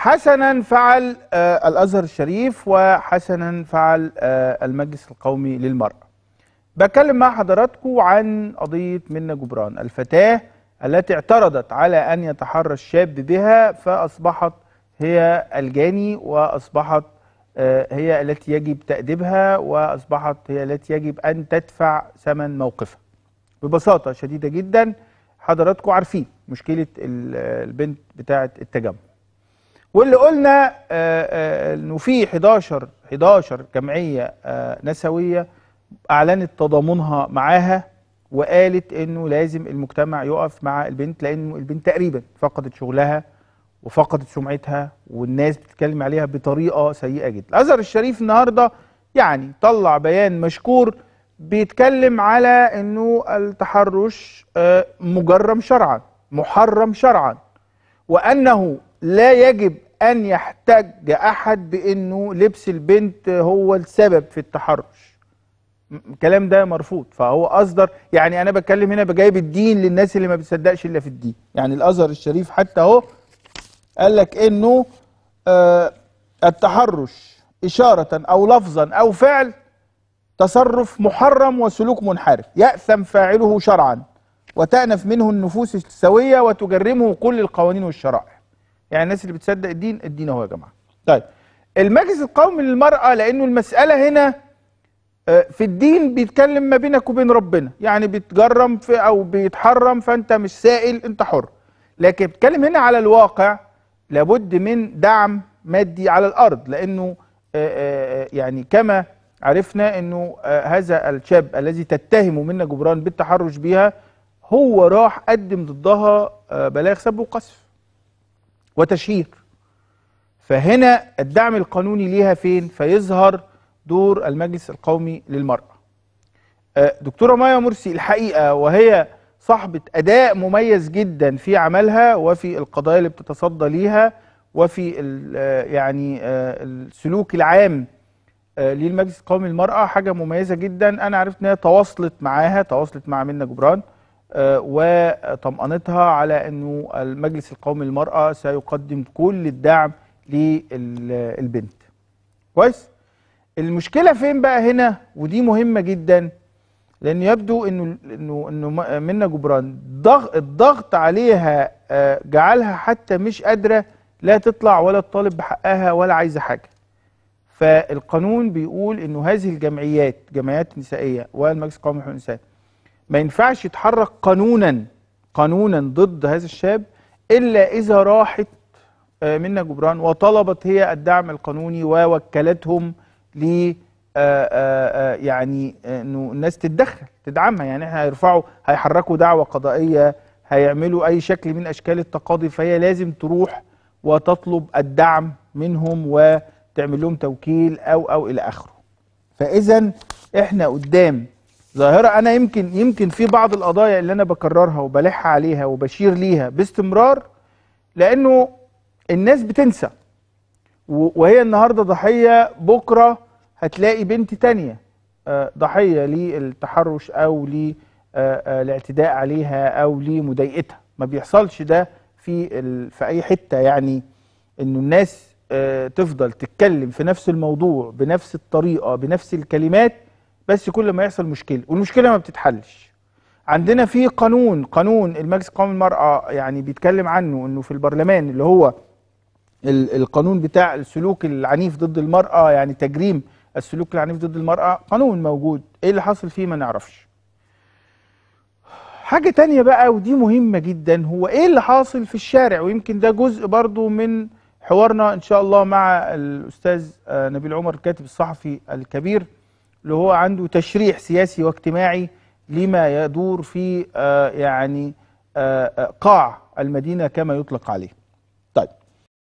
حسنا فعل آه، الازهر الشريف وحسنا فعل آه، المجلس القومي للمراه بكلم مع حضراتكم عن قضيه منى جبران الفتاه التي اعترضت على ان يتحرى الشاب بها فاصبحت هي الجاني واصبحت آه، هي التي يجب تأديبها واصبحت هي التي يجب ان تدفع ثمن موقفها ببساطه شديده جدا حضراتكم عارفين مشكله البنت بتاعه التجمع واللي قلنا آه، آه، انه في 11 11 جمعيه آه، نسويه اعلنت تضامنها معاها وقالت انه لازم المجتمع يقف مع البنت لان البنت تقريبا فقدت شغلها وفقدت سمعتها والناس بتتكلم عليها بطريقه سيئه جدا. الازهر الشريف النهارده يعني طلع بيان مشكور بيتكلم على انه التحرش مجرم شرعا محرم شرعا وانه لا يجب أن يحتج أحد بأنه لبس البنت هو السبب في التحرش الكلام ده مرفوض فهو أصدر يعني أنا بتكلم هنا بجايب الدين للناس اللي ما بتصدقش إلا في الدين يعني الأزهر الشريف حتى أهو قال لك أنه آه التحرش إشارة أو لفظا أو فعل تصرف محرم وسلوك منحرف يأثم فاعله شرعا وتأنف منه النفوس السوية وتجرمه كل القوانين والشرائع يعني الناس اللي بتصدق الدين الدين اهو يا جماعه طيب المجلس القومي للمراه لانه المساله هنا آه، في الدين بيتكلم ما بينك وبين ربنا يعني بيتجرم في او بيتحرم فانت مش سائل انت حر لكن بيتكلم هنا على الواقع لابد من دعم مادي على الارض لانه آه، آه، يعني كما عرفنا انه هذا الشاب الذي تتهم منه جبران بالتحرش بها هو راح قدم ضدها بلاغ سب وقصف وتشهير فهنا الدعم القانوني ليها فين فيظهر دور المجلس القومي للمرأة آه، دكتورة مايا مرسي الحقيقة وهي صاحبة أداء مميز جدا في عملها وفي القضايا اللي بتتصدى ليها وفي آه، يعني آه، السلوك العام للمجلس القومي للمرأة حاجة مميزة جدا أنا عرفت إنها تواصلت معاها تواصلت مع منا جبران آه، وطمأنتها على أنه المجلس القومي للمرأة سيقدم كل الدعم للبنت كويس؟ المشكلة فين بقى هنا ودي مهمة جدا لأن يبدو أنه أنه أنه منا جبران الضغط عليها آه، جعلها حتى مش قادرة لا تطلع ولا تطالب بحقها ولا عايزة حاجة فالقانون بيقول أنه هذه الجمعيات جمعيات نسائية والمجلس القومي الإنسان ما ينفعش يتحرك قانونا قانونا ضد هذا الشاب إلا إذا راحت آه، منا جبران وطلبت هي الدعم القانوني ووكلتهم ل آه، آه، يعني انه الناس تتدخل تدعمها يعني احنا هيرفعوا هيحركوا دعوه قضائيه هيعملوا اي شكل من اشكال التقاضي فهي لازم تروح وتطلب الدعم منهم وتعمل لهم توكيل او او الى اخره فاذا احنا قدام ظاهرة أنا يمكن يمكن في بعض القضايا اللي أنا بكررها وبلح عليها وبشير ليها باستمرار لأنه الناس بتنسى وهي النهاردة ضحية بكرة هتلاقي بنت تانية آه، ضحية للتحرش أو للاعتداء آه، آه، عليها أو لمضايقتها ما بيحصلش ده في في أي حتة يعني إنه الناس تفضل تتكلم في نفس الموضوع بنفس الطريقة بنفس الكلمات بس كل ما يحصل مشكله والمشكله ما بتتحلش عندنا في قانون قانون المجلس القومي للمرأة يعني بيتكلم عنه انه في البرلمان اللي هو القانون بتاع السلوك العنيف ضد المرأة يعني تجريم السلوك العنيف ضد المرأة قانون موجود ايه اللي حاصل فيه ما نعرفش حاجة تانية بقى ودي مهمة جدا هو ايه اللي حاصل في الشارع ويمكن ده جزء برضو من حوارنا ان شاء الله مع الاستاذ نبيل عمر الكاتب الصحفي الكبير اللي هو عنده تشريح سياسي واجتماعي لما يدور في آه، يعني آه، آه، قاع المدينة كما يطلق عليه